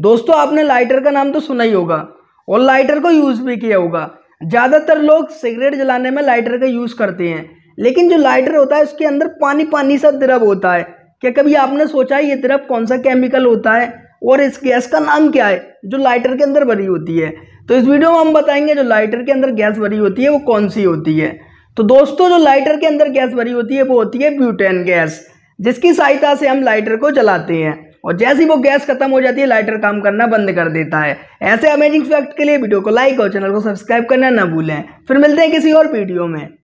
दोस्तों आपने लाइटर का नाम तो सुना ही होगा और लाइटर को यूज़ भी किया होगा ज़्यादातर लोग सिगरेट जलाने में लाइटर का यूज़ करते हैं लेकिन जो लाइटर होता है उसके अंदर पानी पानी सा द्रव होता है क्या कभी आपने सोचा है ये द्रव कौन सा केमिकल होता है और इस गैस का नाम क्या है जो लाइटर के अंदर भरी होती है तो इस वीडियो में हम बताएंगे जो लाइटर के अंदर गैस भरी होती है वो कौन सी होती है तो दोस्तों जो लाइटर के अंदर गैस भरी होती है वो होती है ब्यूटेन गैस जिसकी सहायता से हम लाइटर को जलाते हैं और जैसे ही वो गैस खत्म हो जाती है लाइटर काम करना बंद कर देता है ऐसे अमेजिंग फैक्ट के लिए वीडियो को लाइक और चैनल को सब्सक्राइब करना ना भूलें फिर मिलते हैं किसी और वीडियो में